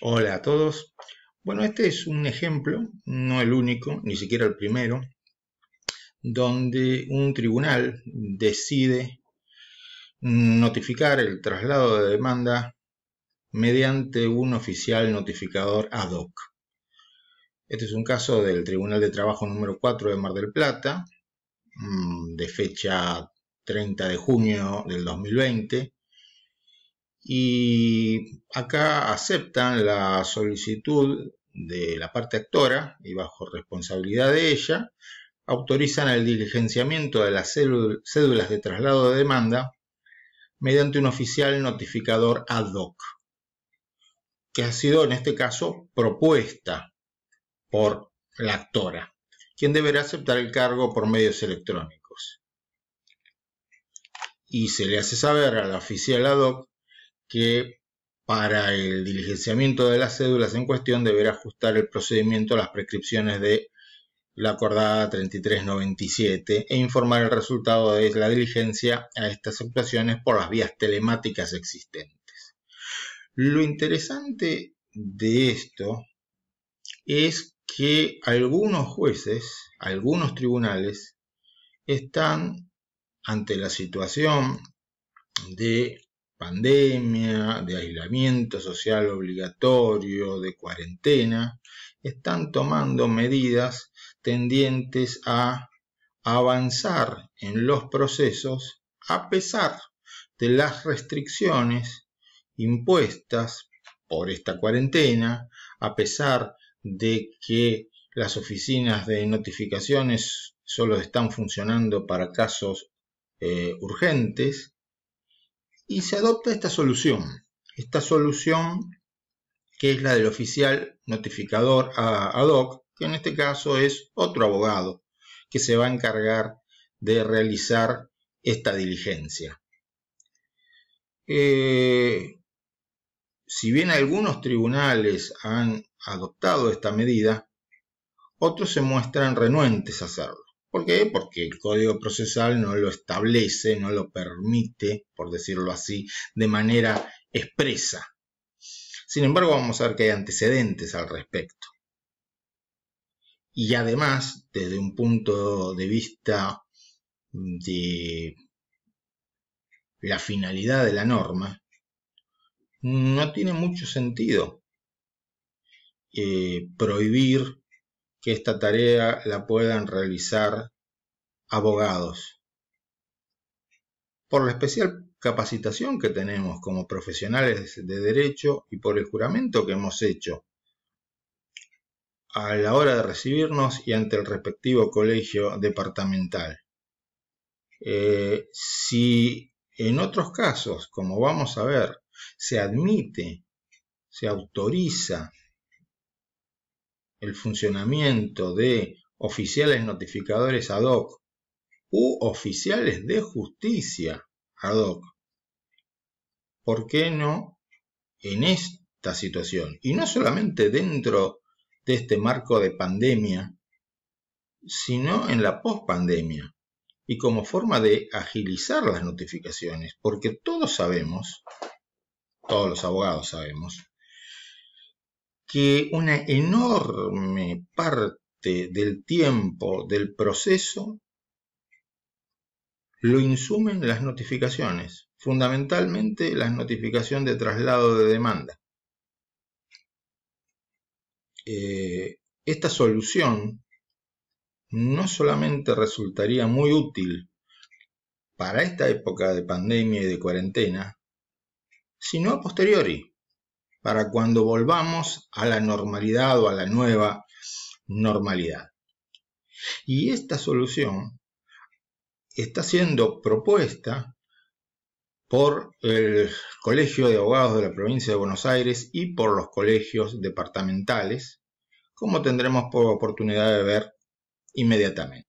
Hola a todos. Bueno, este es un ejemplo, no el único, ni siquiera el primero, donde un tribunal decide notificar el traslado de demanda mediante un oficial notificador ad hoc. Este es un caso del Tribunal de Trabajo número 4 de Mar del Plata, mm, de fecha 30 de junio del 2020, y acá aceptan la solicitud de la parte actora y bajo responsabilidad de ella, autorizan el diligenciamiento de las cédulas de traslado de demanda mediante un oficial notificador ad hoc, que ha sido en este caso propuesta por la actora, quien deberá aceptar el cargo por medios electrónicos. Y se le hace saber al oficial ad hoc que para el diligenciamiento de las cédulas en cuestión deberá ajustar el procedimiento a las prescripciones de la acordada 3397 e informar el resultado de la diligencia a estas actuaciones por las vías telemáticas existentes. Lo interesante de esto es que algunos jueces, algunos tribunales, están ante la situación de pandemia, de aislamiento social obligatorio, de cuarentena, están tomando medidas tendientes a avanzar en los procesos a pesar de las restricciones impuestas por esta cuarentena, a pesar de que las oficinas de notificaciones solo están funcionando para casos eh, urgentes, y se adopta esta solución. Esta solución que es la del oficial notificador ad hoc, que en este caso es otro abogado que se va a encargar de realizar esta diligencia. Eh, si bien algunos tribunales han adoptado esta medida, otros se muestran renuentes a hacerlo. ¿Por qué? Porque el código procesal no lo establece, no lo permite, por decirlo así, de manera expresa. Sin embargo, vamos a ver que hay antecedentes al respecto. Y además, desde un punto de vista de la finalidad de la norma, no tiene mucho sentido eh, prohibir que esta tarea la puedan realizar abogados. Por la especial capacitación que tenemos como profesionales de derecho y por el juramento que hemos hecho a la hora de recibirnos y ante el respectivo colegio departamental. Eh, si en otros casos, como vamos a ver, se admite, se autoriza el funcionamiento de oficiales notificadores ad hoc u oficiales de justicia ad hoc. ¿Por qué no en esta situación? Y no solamente dentro de este marco de pandemia, sino en la pospandemia y como forma de agilizar las notificaciones, porque todos sabemos, todos los abogados sabemos, que una enorme parte del tiempo del proceso lo insumen las notificaciones, fundamentalmente las notificaciones de traslado de demanda. Eh, esta solución no solamente resultaría muy útil para esta época de pandemia y de cuarentena, sino a posteriori, para cuando volvamos a la normalidad o a la nueva normalidad. Y esta solución está siendo propuesta por el Colegio de Abogados de la Provincia de Buenos Aires y por los colegios departamentales, como tendremos oportunidad de ver inmediatamente.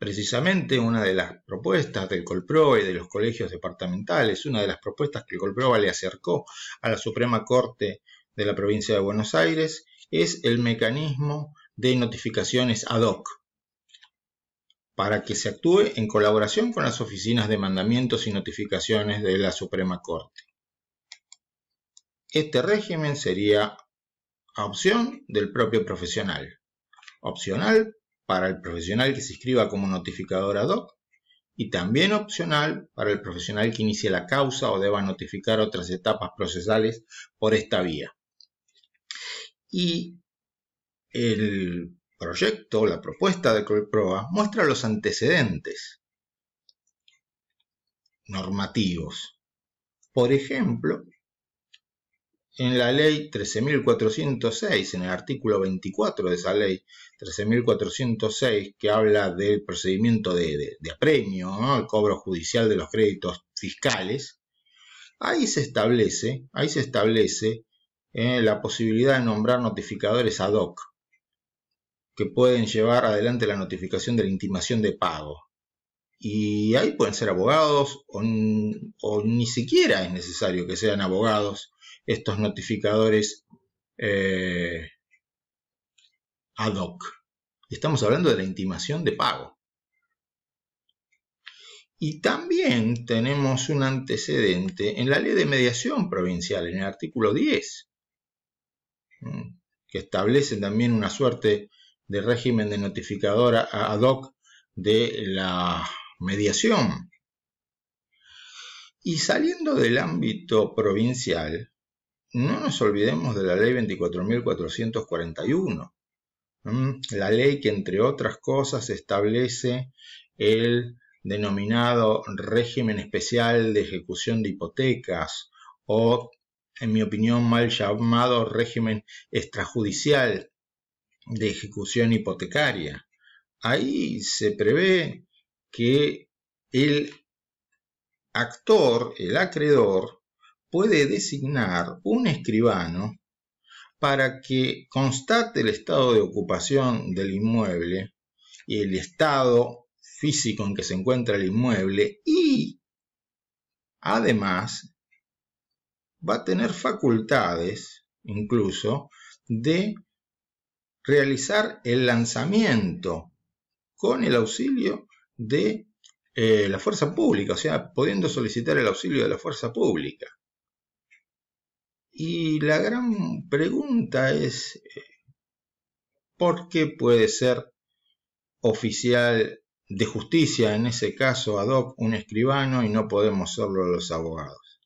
Precisamente una de las propuestas del y de los colegios departamentales, una de las propuestas que el Colproa le acercó a la Suprema Corte de la provincia de Buenos Aires, es el mecanismo de notificaciones ad hoc para que se actúe en colaboración con las oficinas de mandamientos y notificaciones de la Suprema Corte. Este régimen sería a opción del propio profesional, opcional para el profesional que se inscriba como notificador ad hoc y también opcional para el profesional que inicie la causa o deba notificar otras etapas procesales por esta vía. Y el proyecto, la propuesta de prueba muestra los antecedentes normativos. Por ejemplo, en la ley 13.406, en el artículo 24 de esa ley 13.406, que habla del procedimiento de, apremio, el cobro judicial de los créditos fiscales, ahí se establece, ahí se establece eh, la posibilidad de nombrar notificadores ad hoc que pueden llevar adelante la notificación de la intimación de pago. Y ahí pueden ser abogados o ni siquiera es necesario que sean abogados estos notificadores eh, ad hoc. Estamos hablando de la intimación de pago. Y también tenemos un antecedente en la ley de mediación provincial, en el artículo 10, que establece también una suerte de régimen de notificadora ad hoc de la mediación. Y saliendo del ámbito provincial, no nos olvidemos de la ley 24.441, la ley que entre otras cosas establece el denominado régimen especial de ejecución de hipotecas o, en mi opinión, mal llamado régimen extrajudicial de ejecución hipotecaria. Ahí se prevé que el actor, el acreedor, puede designar un escribano para que constate el estado de ocupación del inmueble y el estado físico en que se encuentra el inmueble y además va a tener facultades incluso de realizar el lanzamiento con el auxilio de eh, la fuerza pública, o sea, pudiendo solicitar el auxilio de la fuerza pública. Y la gran pregunta es, eh, ¿por qué puede ser oficial de justicia, en ese caso ad hoc, un escribano y no podemos serlo los abogados?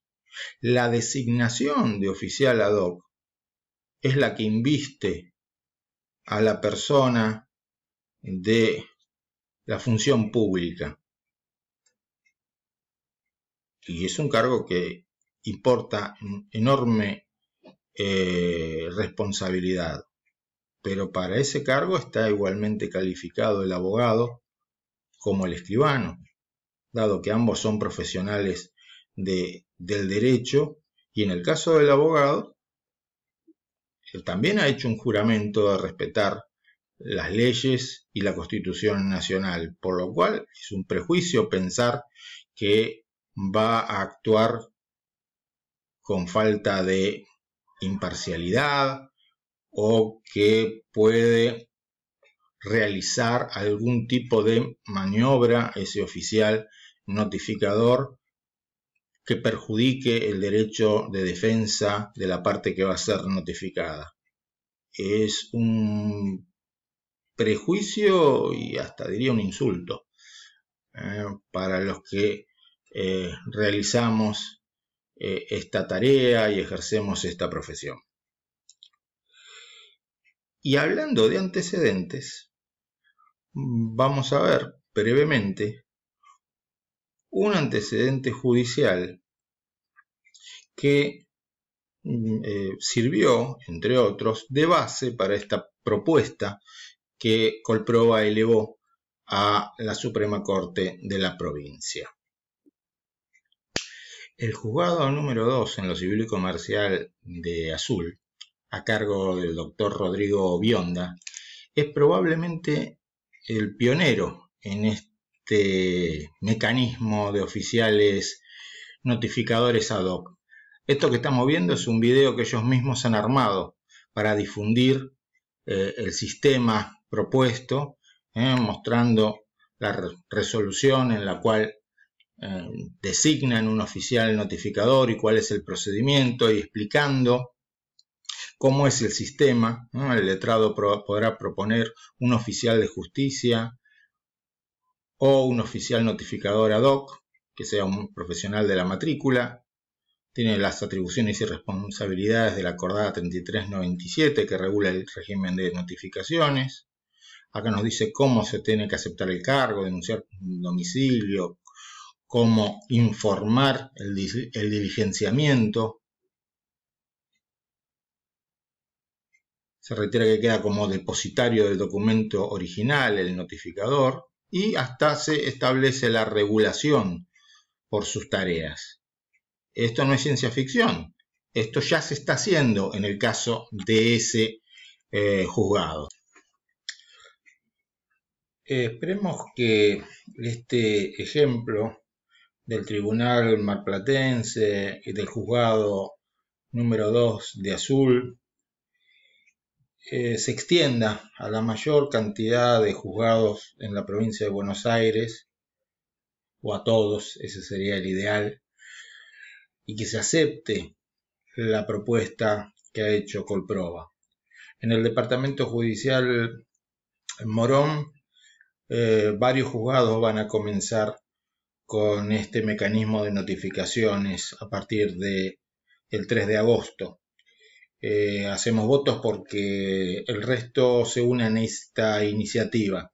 La designación de oficial ad hoc es la que inviste a la persona de la función pública. Y es un cargo que importa enorme eh, responsabilidad. Pero para ese cargo está igualmente calificado el abogado como el escribano, dado que ambos son profesionales de, del derecho y en el caso del abogado, él también ha hecho un juramento de respetar las leyes y la constitución nacional, por lo cual es un prejuicio pensar que va a actuar con falta de imparcialidad o que puede realizar algún tipo de maniobra ese oficial notificador que perjudique el derecho de defensa de la parte que va a ser notificada. Es un prejuicio y hasta diría un insulto ¿eh? para los que eh, realizamos eh, esta tarea y ejercemos esta profesión. Y hablando de antecedentes, vamos a ver brevemente un antecedente judicial que mm, eh, sirvió, entre otros, de base para esta propuesta que Colproba elevó a la Suprema Corte de la provincia. El juzgado número 2 en lo civil y comercial de Azul, a cargo del doctor Rodrigo Bionda, es probablemente el pionero en este mecanismo de oficiales notificadores ad hoc. Esto que estamos viendo es un video que ellos mismos han armado para difundir eh, el sistema propuesto, eh, mostrando la resolución en la cual eh, designan un oficial notificador y cuál es el procedimiento y explicando cómo es el sistema. El letrado podrá proponer un oficial de justicia o un oficial notificador ad hoc, que sea un profesional de la matrícula. Tiene las atribuciones y responsabilidades de la acordada 3397 que regula el régimen de notificaciones. Acá nos dice cómo se tiene que aceptar el cargo, denunciar domicilio, como informar el, diligenciamiento. Se retira que queda como depositario del documento original el notificador y hasta se establece la regulación por sus tareas. Esto no es ciencia ficción, esto ya se está haciendo en el caso de ese eh, juzgado. esperemos que este ejemplo del Tribunal Marplatense y del Juzgado número 2 de Azul eh, se extienda a la mayor cantidad de juzgados en la provincia de Buenos Aires, o a todos, ese sería el ideal, y que se acepte la propuesta que ha hecho Colproba. En el Departamento Judicial Morón, eh, varios juzgados van a comenzar con este mecanismo de notificaciones a partir del el 3 de agosto. Eh, hacemos votos porque el resto se une a esta iniciativa,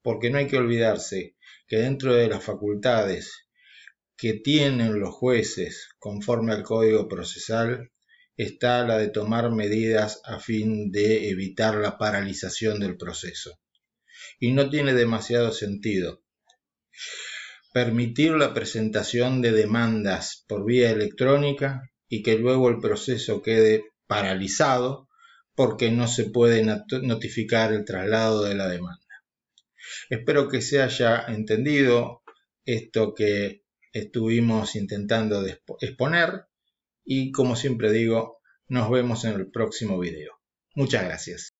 porque no hay que olvidarse que dentro de las facultades que tienen los jueces conforme al Código Procesal está la de tomar medidas a fin de evitar la paralización del proceso. Y no tiene demasiado sentido permitir la presentación de demandas por vía electrónica y que luego el proceso quede paralizado porque no se puede notificar el traslado de la demanda. Espero que se haya entendido esto que estuvimos intentando exponer y como siempre digo, nos vemos en el próximo video. Muchas gracias.